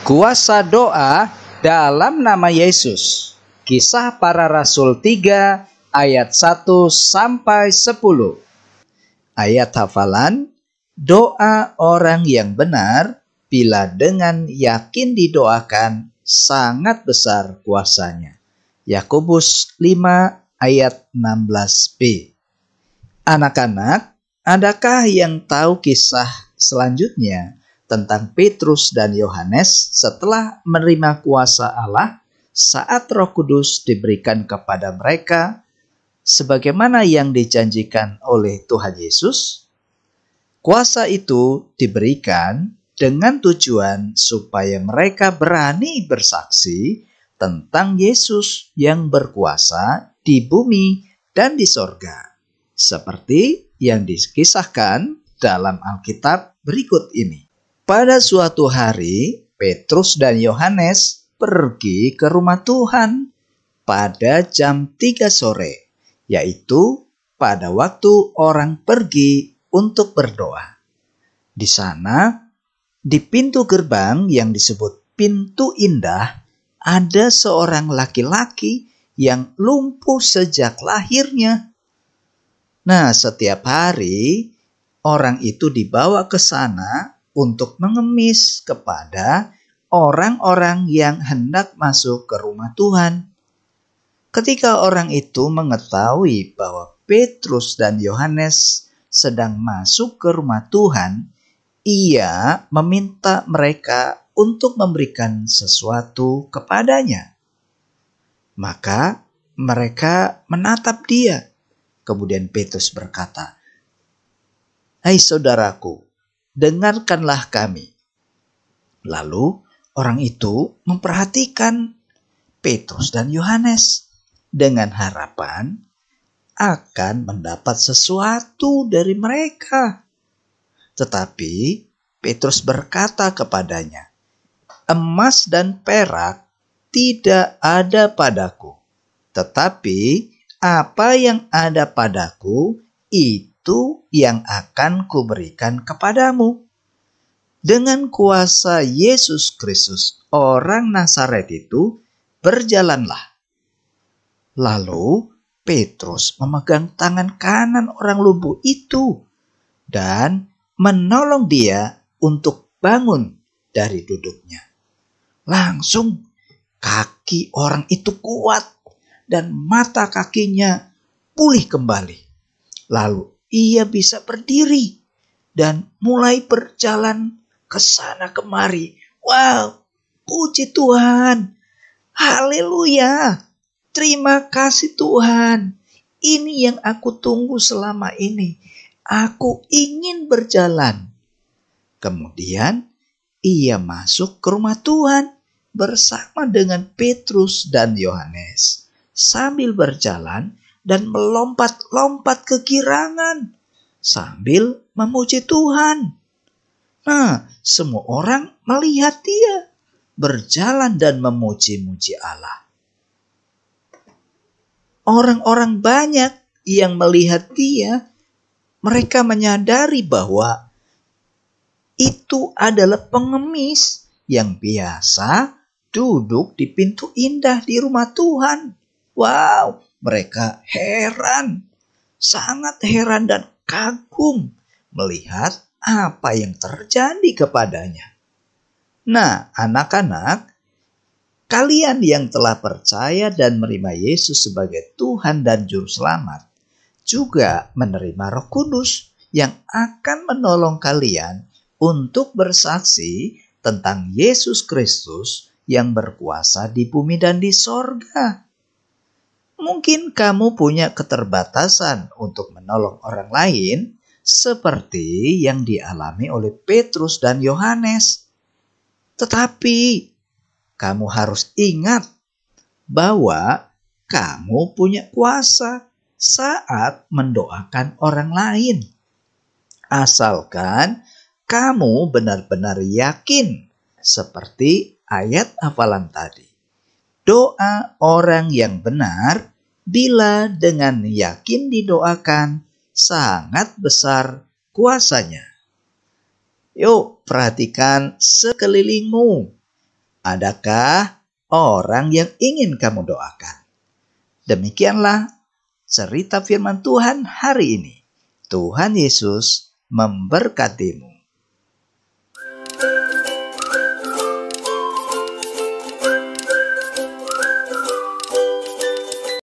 Kuasa doa dalam nama Yesus. Kisah para Rasul 3 ayat 1 sampai 10. Ayat hafalan, doa orang yang benar bila dengan yakin didoakan sangat besar kuasanya. Yakobus 5 ayat 16b. Anak-anak, adakah yang tahu kisah selanjutnya tentang Petrus dan Yohanes setelah menerima kuasa Allah saat Roh Kudus diberikan kepada mereka sebagaimana yang dijanjikan oleh Tuhan Yesus? Kuasa itu diberikan dengan tujuan supaya mereka berani bersaksi tentang Yesus yang berkuasa di bumi dan di sorga, seperti yang dikisahkan dalam Alkitab berikut ini. Pada suatu hari, Petrus dan Yohanes pergi ke rumah Tuhan pada jam 3 sore, yaitu pada waktu orang pergi untuk berdoa. Di sana, di pintu gerbang yang disebut pintu indah, ada seorang laki-laki yang lumpuh sejak lahirnya. Nah, setiap hari orang itu dibawa ke sana untuk mengemis kepada orang-orang yang hendak masuk ke rumah Tuhan. Ketika orang itu mengetahui bahwa Petrus dan Yohanes sedang masuk ke rumah Tuhan, ia meminta mereka untuk memberikan sesuatu kepadanya. Maka mereka menatap dia. Kemudian Petrus berkata, "Hai hey saudaraku, dengarkanlah kami." Lalu orang itu memperhatikan Petrus dan Yohanes dengan harapan akan mendapat sesuatu dari mereka. Tetapi Petrus berkata kepadanya, "Emas dan perak tidak ada padaku, tetapi apa yang ada padaku itu yang akan kuberikan kepadamu. Dengan kuasa Yesus Kristus, orang Nazaret itu berjalanlah. Lalu Petrus memegang tangan kanan orang lumpuh itu dan menolong dia untuk bangun dari duduknya. Langsung kaki orang itu kuat dan mata kakinya pulih kembali. Lalu ia bisa berdiri dan mulai berjalan ke sana kemari. Wow, puji Tuhan. Haleluya. Terima kasih Tuhan. Ini yang aku tunggu selama ini. Aku ingin berjalan. Kemudian ia masuk ke rumah Tuhan bersama dengan Petrus dan Yohanes sambil berjalan dan melompat-lompat ke kirangan sambil memuji Tuhan. Nah, semua orang melihat dia berjalan dan memuji-muji Allah. Orang-orang banyak yang melihat dia, mereka menyadari bahwa itu adalah pengemis yang biasa duduk di pintu indah di rumah Tuhan. Wow, mereka heran, sangat heran dan kagum melihat apa yang terjadi kepadanya. Nah, anak-anak, kalian yang telah percaya dan menerima Yesus sebagai Tuhan dan Juru Selamat, juga menerima Roh Kudus yang akan menolong kalian untuk bersaksi tentang Yesus Kristus yang berkuasa di bumi dan di sorga. Mungkin kamu punya keterbatasan untuk menolong orang lain, seperti yang dialami oleh Petrus dan Yohanes. Tetapi kamu harus ingat bahwa kamu punya kuasa saat mendoakan orang lain, asalkan kamu benar-benar yakin, seperti ayat hafalan tadi. Doa orang yang benar bila dengan yakin didoakan sangat besar kuasanya. Yuk perhatikan sekelilingmu. Adakah orang yang ingin kamu doakan? Demikianlah cerita firman Tuhan hari ini. Tuhan Yesus memberkatimu.